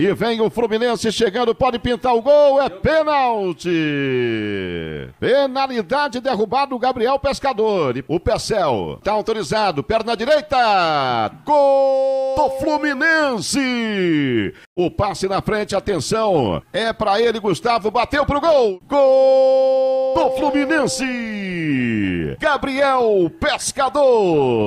E vem o Fluminense chegando, pode pintar o gol, é pênalti! Penalidade derrubado o Gabriel Pescador. E o Pecel está autorizado, perna direita! Gol do Fluminense! O passe na frente, atenção, é para ele, Gustavo bateu pro gol! Gol do Fluminense! Gabriel Pescador!